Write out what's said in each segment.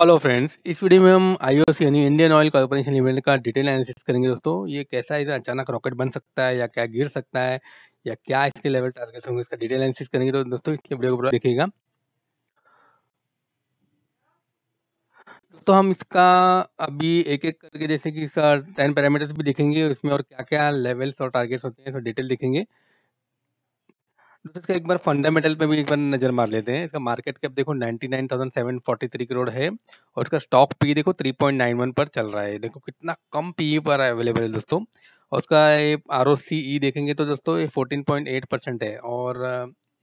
hello friends इस video में हम आईओसी यानी इंडियन ऑयल कॉर्पोरेशन लिमिटेड का डिटेल एनालिसिस करेंगे दोस्तों ये कैसा इधर अचानक रॉकेट बन सकता है या क्या गिर सकता है या क्या इसके लेवल टारगेट होंगे इसका डिटेल एनालिसिस करेंगे तो दोस्तों इसके वीडियो को देखिएगा तो हम इसका अभी एक एक करके जैसे कि इसका टेन पैरामीटर्स भी देखेंगे उसमें और क्या क्या लेवल्स और टारगेट्स होते हैं तो डिटेल देखेंगे इसका एक बार फंडामेंटल पे भी एक बार नजर मार लेते हैं इसका मार्केट कैप देखो 99,743 करोड़ है और इसका स्टॉक पी देखो 3.91 पर चल रहा है देखो कितना कम पी पर अवेलेबल है दोस्तों और उसका आर ओ सी ई देखेंगे तो दोस्तों ये 14.8 परसेंट है और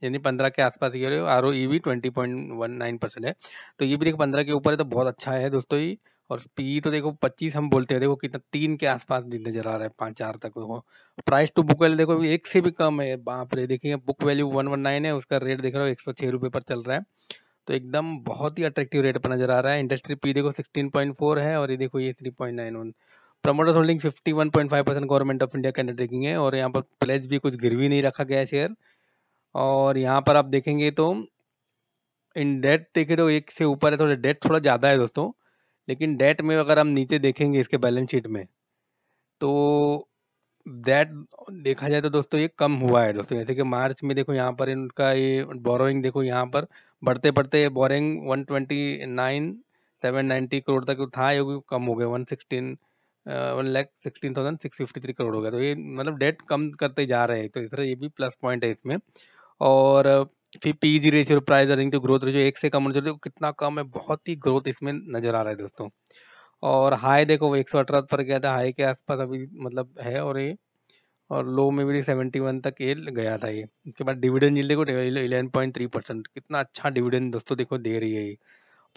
यानी पंद्रह के आसपास ये आर ओ ई भी ट्वेंटी पॉइंट परसेंट है तो ये भी देखो पंद्रह के ऊपर है तो बहुत अच्छा है दोस्तों ये और पी तो देखो पच्चीस हम बोलते हैं देखो कितना तीन के आसपास नजर आ रहा है पाँच चार तक देखो प्राइस टू बुक वैल्यू देखो एक से भी कम है बाप रे देखिए book value one one nine है उसका रेट देख रहे हो एक सौ छह रुपये पर चल रहा है तो एकदम बहुत ही अट्रैक्टिव रेट पर नजर आ रहा है इंडस्ट्री पी देखो सिक्सटीन पॉइंट फोर है और ये देखो ये three point nine one promoters holding fifty one point five percent government of India के अंडरटेकिंग है और यहाँ पर प्लेज भी कुछ गिरवी नहीं रखा गया है शेयर और यहाँ पर आप देखेंगे तो इन डेट देखे तो एक से ऊपर है थोड़ा डेट थोड़ा ज़्यादा है दोस्तों लेकिन डेट में अगर हम नीचे देखेंगे इसके बैलेंस शीट में तो डेट देखा जाए तो दोस्तों ये कम हुआ है दोस्तों जैसे कि मार्च में देखो यहाँ पर इनका ये बोरोइंग देखो यहाँ पर बढ़ते बढ़ते borrowing one twenty nine seven ninety crore तक था ये कम हो गया one sixteen one lakh sixteen thousand six fifty three crore हो गया तो ये मतलब डेट कम करते जा रहे हैं तो इस तरह ये भी प्लस पॉइंट है इसमें और फिर P G ratio price earning to growth ratio एक से कम होना चाहिए तो कितना कम है बहुत ही ग्रोथ इसमें नजर आ रहा है दोस्तों और हाई देखो वो एक सौ अठारह पर गया था हाई के आसपास अभी मतलब है और ये और लो में भी सेवेंटी वन तक ये गया था ये उसके बाद डिविडेंड जी देखो इलेवन पॉइंट थ्री परसेंट कितना अच्छा डिविडेंड दोस्तों देखो दे रही है ये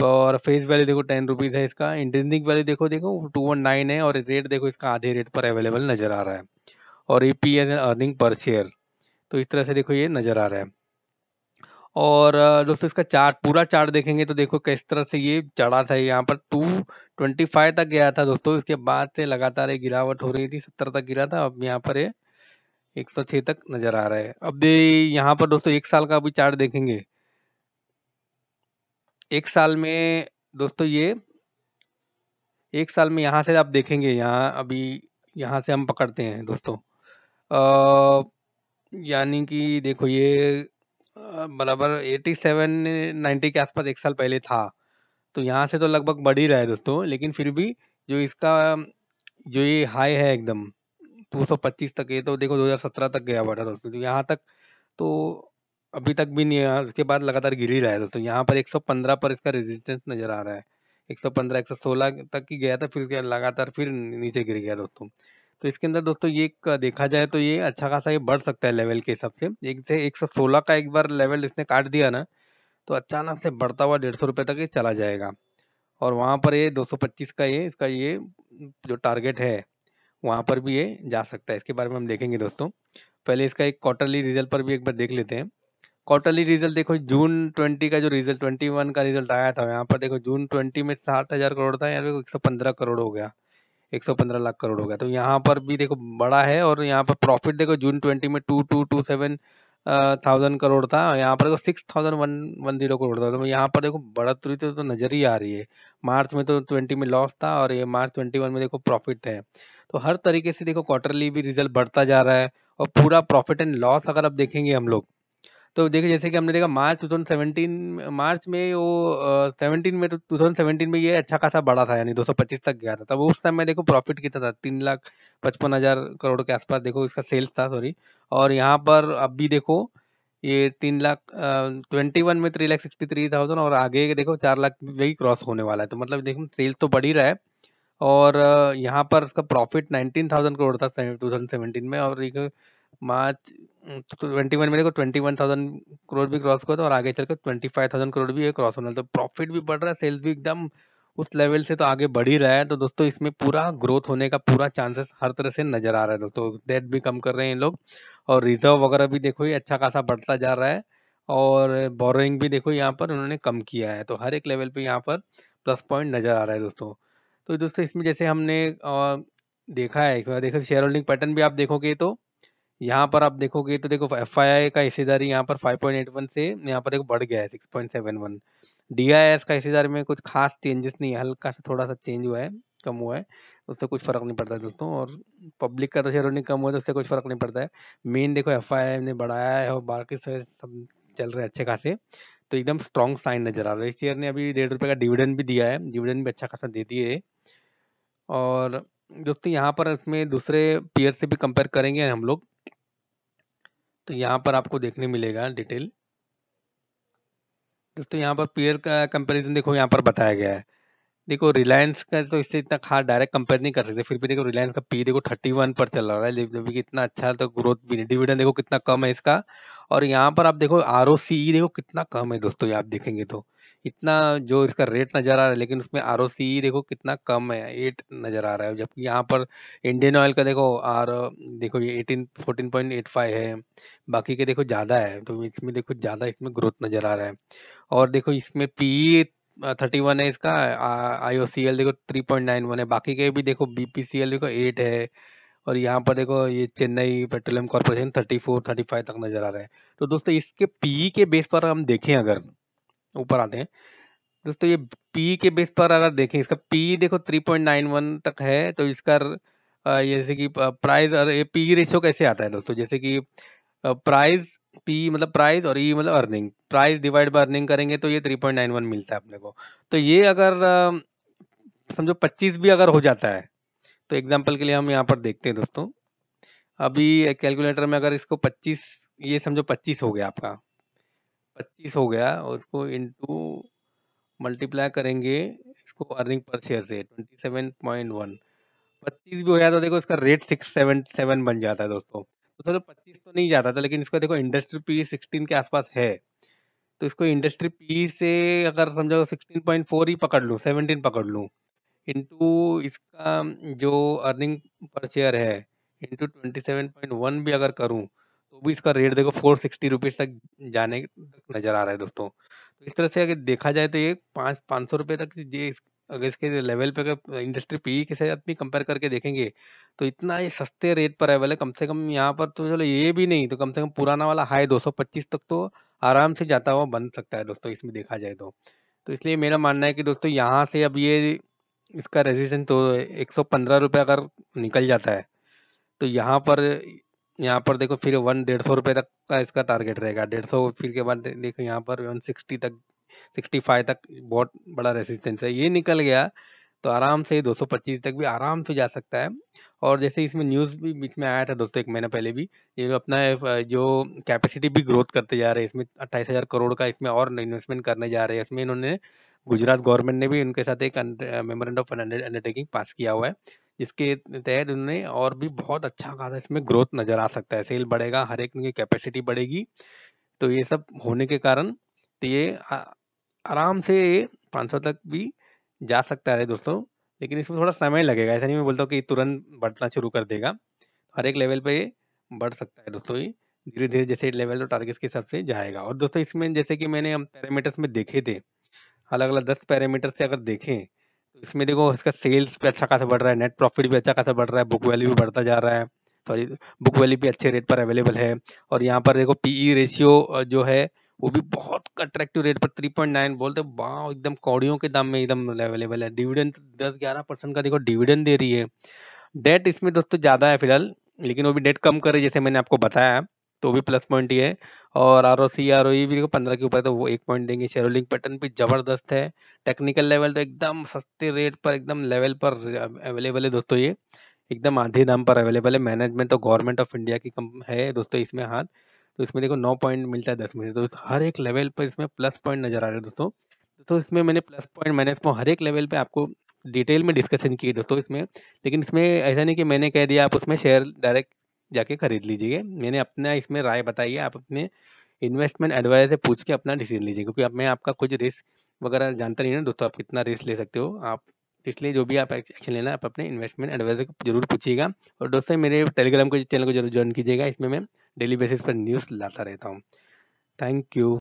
और फेस वैल्यू देखो टेन रुपीज़ है इसका इंटेंसिक वैल्यू देखो देखो टू वन नाइन है और रेट देखो इसका आधे रेट पर अवेलेबल नजर आ रहा है और E P S earning per share तो इस तरह से देखो ये नजर आ रहा है और दोस्तों इसका चार्ट पूरा चार्ट देखेंगे तो देखो किस तरह से ये चढ़ा था यहाँ पर टू ट्वेंटी फाइव तक गया था दोस्तों इसके बाद से लगातार ये गिरावट हो रही थी सत्तर तक गिरा था अब यहाँ पर ये एक सौ छः तक नजर आ रहा है अब दे यहाँ पर दोस्तों एक साल का अभी चार्ट देखेंगे एक साल में दोस्तों ये एक साल में यहाँ से आप देखेंगे यहाँ अभी यहाँ से हम पकड़ते हैं दोस्तों यानी कि देखो ये बराबर 87 90 के आसपास एक साल पहले था तो यहाँ से तो लगभग बढ़ ही रहा है दोस्तों लेकिन फिर भी जो इसका जो ये हाई है एकदम 225 तक ये तो देखो 2017 तक गया हुआ दोस्तों तो यहाँ तक तो अभी तक भी नहीं है उसके बाद लगातार गिर ही रहा है दोस्तों यहाँ पर 115 पर इसका रेजिस्टेंस नज़र आ रहा है 115 116 तक ही गया था फिर लगातार फिर नीचे गिर गया दोस्तों तो इसके अंदर दोस्तों ये देखा जाए तो ये अच्छा खासा ये बढ़ सकता है लेवल के हिसाब से एक से एक सौ सोलह का एक बार लेवल इसने काट दिया ना तो अचानक से बढ़ता हुआ डेढ़ सौ रुपये तक ये चला जाएगा और वहाँ पर ये दो सौ पच्चीस का ये इसका ये जो टारगेट है वहाँ पर भी ये जा सकता है इसके बारे में हम देखेंगे दोस्तों पहले इसका एक क्वार्टरली रिजल्ट पर भी एक बार देख लेते हैं क्वार्टरली रिजल्ट देखो जून 20 का जो रिजल्ट 21 का रिजल्ट आया था यहाँ पर देखो जून 20 में साठ हज़ार करोड़ था यहाँ पे एक सौ पंद्रह करोड़ हो गया 115 लाख करोड़ हो गया तो यहाँ पर भी देखो बड़ा है और यहाँ पर प्रॉफिट देखो जून 20 में two two two seven thousand crore था यहाँ पर देखो six thousand one one zero crore था तो यहाँ पर देखो बढ़ोतरी तो, तो नज़र ही आ रही है मार्च में तो ट्वेंटी में लॉस था और ये मार्च ट्वेंटी वन में देखो प्रॉफिट है तो हर तरीके से देखो क्वार्टरली भी रिजल्ट बढ़ता जा रहा है और पूरा प्रॉफिट एंड लॉस अगर आप देखेंगे हम लोग तो देखिए जैसे कि हमने देखा मार्च 2017 मार्च में वो सेवनटीन में तो 2017 में ये अच्छा खासा बड़ा था यानी 225 तक गया था तब उस समय देखो प्रॉफिट कितना था तीन लाख पचपन हजार करोड़ के आसपास देखो इसका सेल्स था सॉरी और यहाँ पर अब भी देखो ये तीन लाख ट्वेंटी वन में three lakh sixty three thousand और आगे देखो चार लाख वही क्रॉस होने वाला है तो मतलब देखो सेल्स तो बढ़ ही रहा है और यहाँ पर इसका प्रॉफिट नाइनटीन थाउजेंड करोड़ था टू थाउजेंड सेवेंटीन में और एक मार्च ट्वेंटी वन तो में देखो ट्वेंटी वन थाउजेंड करोड़ भी क्रॉस हुआ था और आगे चलकर ट्वेंटी फाइव थाउजेंड करोड़ भी क्रॉस होना तो प्रॉफिट भी बढ़ रहा है सेल्स भी एकदम उस लेवल से तो आगे बढ़ ही रहा है तो दोस्तों इसमें पूरा ग्रोथ होने का पूरा चांसेस हर तरह से नजर आ रहा है दोस्तों डेट भी कम कर रहे हैं लोग और रिजर्व वगैरह भी देखो ये अच्छा खासा बढ़ता जा रहा है और बोरोइंग भी देखो यहाँ पर उन्होंने कम किया है तो हर एक लेवल पे यहाँ पर प्लस पॉइंट नजर आ रहा है दोस्तों तो दोस्तों इसमें जैसे हमने देखा है देखो शेयर होल्डिंग पैटर्न भी आप देखोगे तो यहाँ पर आप देखोगे तो देखो एफ का हिस्सेदारी यहाँ पर 5.81 से यहाँ पर देखो बढ़ गया है 6.71 डीआईएस का हिस्सेदारी में कुछ खास चेंजेस नहीं है हल्का सा थोड़ा सा चेंज हुआ है कम हुआ है उससे कुछ फर्क नहीं पड़ता दोस्तों और पब्लिक का तो शेयर होने कम हुआ है तो उससे कुछ फर्क नहीं पड़ता है मेन देखो एफ ने बढ़ाया है और बाकी से सब चल रहे अच्छे खासे तो एकदम स्ट्रॉन्ग साइन नजर आ रहा है इस शेयर ने अभी डेढ़ रुपये का डिविडेंड भी दिया है डिविडेंड भी अच्छा खासा दे दिए और दोस्तों यहाँ पर इसमें दूसरे पीयर से भी कंपेयर करेंगे हम लोग तो यहाँ पर आपको देखने मिलेगा डिटेल दोस्तों यहाँ पर पेयर का कंपैरिजन देखो यहाँ पर बताया गया है देखो रिलायंस का तो इससे इतना खास डायरेक्ट कंपेयर नहीं कर सकते फिर भी देखो रिलायंस का पी देखो थर्टी वन पर चल रहा है जबकि इतना अच्छा तो ग्रोथ भी नहीं डिविडेंड देखो कितना कम है इसका और यहाँ पर आप देखो आर e देखो कितना कम है दोस्तों आप देखेंगे तो इतना जो इसका रेट नज़र आ रहा है लेकिन उसमें आर देखो कितना कम है एट नज़र आ रहा है जबकि यहाँ पर इंडियन ऑयल का देखो आर देखो ये eighteen fourteen point eight five है बाकी के देखो ज़्यादा है तो इसमें देखो ज़्यादा इसमें ग्रोथ नज़र आ रहा है और देखो इसमें पी थर्टी वन है इसका आई ओ सी एल देखो थ्री पॉइंट नाइन वन है बाकी के भी देखो बी पी सी एल देखो एट है और यहाँ पर देखो ये Chennai petroleum corporation thirty four thirty five तक नज़र आ रहा है तो दोस्तों इसके पी के बेस पर हम देखें अगर ऊपर आते हैं दोस्तों ये पी के बेस पर अगर देखें इसका पी देखो 3.91 तक है तो इसका जैसे कि प्राइस और ये पी रेशियो कैसे आता है दोस्तों जैसे कि प्राइस पी मतलब प्राइस और ई e मतलब earning price divide by earning करेंगे तो ये 3.91 मिलता है अपने को तो ये अगर समझो 25 भी अगर हो जाता है तो एग्जांपल के लिए हम यहाँ पर देखते हैं दोस्तों अभी कैलकुलेटर में अगर इसको 25 ये समझो 25 हो गया आपका पच्चीस हो गया और उसको इनटू मल्टीप्लाई करेंगे इसको अर्निंग पर शेयर से ट्वेंटी सेवन पॉइंट वन पच्चीस भी हो जाता तो देखो इसका रेट सिक्स सेवन सेवन बन जाता है दोस्तों तो सर पच्चीस तो नहीं जाता था लेकिन इसका देखो इंडस्ट्री पी सिक्सटीन के आसपास है तो इसको इंडस्ट्री पी से अगर समझो सिक्सटीन पॉइंट फोर ही पकड़ लूँ सेवनटीन पकड़ लूँ इंटू इसका जो अर्निंग पर शेयर है into twenty seven point one भी अगर करूँ तो भी इसका रेट देखो फोर सिक्सटी रुपीज़ तक जाने नज़र आ रहा है दोस्तों तो इस तरह से अगर देखा जाए तो ये पाँच पाँच सौ रुपये तक ये अगर इसके लेवल पे अगर इंडस्ट्री पी e के साथ भी कंपेयर करके देखेंगे तो इतना ये सस्ते रेट पर अवेलेबल कम से कम यहाँ पर तो चलो ये भी नहीं तो कम से कम पुराना वाला हाई 225 तक तो आराम से जाता हुआ बन सकता है दोस्तों इसमें देखा जाए तो तो इसलिए मेरा मानना है कि दोस्तों यहाँ से अब ये इसका रेजिस्टेंस तो एक सौ अगर निकल जाता है तो यहाँ पर यहाँ पर देखो फिर वन डेढ़ सौ रुपये तक का इसका टारगेट रहेगा डेढ़ सौ फिर के बाद देखो यहाँ पर वन सिक्सटी तक सिक्सटी फाइव तक बहुत बड़ा रेसिस्टेंस है ये निकल गया तो आराम से दो सौ पच्चीस तक भी आराम से जा सकता है और जैसे इसमें न्यूज़ भी बीच में आया था दोस्तों एक महीना पहले भी ये अपना जो कैपेसिटी भी ग्रोथ करते जा रहे हैं इसमें अट्ठाईस हज़ार करोड़ का इसमें और इन्वेस्टमेंट करने जा रहे हैं इसमें इन्होंने गुजरात गवर्नमेंट ने भी उनके साथ एक मेमोरेंडम ऑफ अंडरटेकिंग पास किया हुआ है इसके तहत उन्हें और भी बहुत अच्छा खासा इसमें ग्रोथ नजर आ सकता है सेल बढ़ेगा हर एक उनकी कैपेसिटी बढ़ेगी तो ये सब होने के कारण तो ये आराम से पाँच 500 तक भी जा सकता है दोस्तों लेकिन इसमें थोड़ा समय लगेगा ऐसा नहीं मैं बोलता हूँ कि तुरंत बढ़ना शुरू कर देगा हर एक लेवल पे बढ़ सकता है दोस्तों ये धीरे धीरे जैसे लेवल और टारगेट के हिसाब से जाएगा और दोस्तों इसमें जैसे कि मैंने हम पैरामीटर्स में देखे थे अलग अलग दस पैरामीटर से अगर देखें इसमें देखो इसका अच्छा सेल्स भी अच्छा खासा बढ़ रहा है नेट प्रॉफिट भी अच्छा खासा बढ़ रहा है बुक वैल्यू भी बढ़ता जा रहा है सॉरी बुक वैल्यू भी अच्छे रेट पर अवेलेबल है और यहाँ पर देखो पीई रेशियो e जो है वो भी बहुत अट्रैक्टिव रेट पर थ्री पॉइंट नाइन बोलते वाह एकदम कौड़ियों के दाम में एकदम अवेलेबल है डिविडेंड दस ग्यारह परसेंट का देखो डिविडेंड दे रही है डेट इसमें दोस्तों ज़्यादा है फिलहाल लेकिन वो भी डेट कम कर है जैसे मैंने आपको बताया तो भी प्लस पॉइंट ही है और R O C R O ई भी पंद्रह के ऊपर तो वो एक पॉइंट देंगे शेयर पैटर्न भी ज़बरदस्त है टेक्निकल लेवल तो एकदम सस्ते रेट पर एकदम लेवल पर अवेलेबल है दोस्तों ये एकदम आधे दाम पर अवेलेबल है मैनेजमेंट तो गवर्नमेंट ऑफ इंडिया की कम है दोस्तों इसमें हाथ तो इसमें देखो नौ पॉइंट मिलता है दस मिनट तो हर एक लेवल पर इसमें प्लस पॉइंट नजर आ रहा है दोस्तों तो इसमें मैंने प्लस पॉइंट माइनस पॉइंट हर एक लेवल पे आपको डिटेल में डिस्कशन की दोस्तों इसमें लेकिन इसमें ऐसा नहीं कि मैंने कह दिया आप उसमें शेयर डायरेक्ट जाके खरीद लीजिए मैंने अपना इसमें राय बताई है आप अपने इन्वेस्टमेंट एडवाइजर से पूछ के अपना डिसीजन लीजिए क्योंकि अब मैं आपका कुछ रिस्क वगैरह जानता नहीं ना दोस्तों आप कितना रिस्क ले सकते हो आप इसलिए जो भी आप एक्शन लेना आप अपने इन्वेस्टमेंट एडवाइजर को जरूर पूछिएगा और दोस्तों मेरे टेलीग्राम के चैनल को जरूर ज्वाइन कीजिएगा इसमें मैं डेली बेसिस पर न्यूज़ लाता रहता हूँ थैंक यू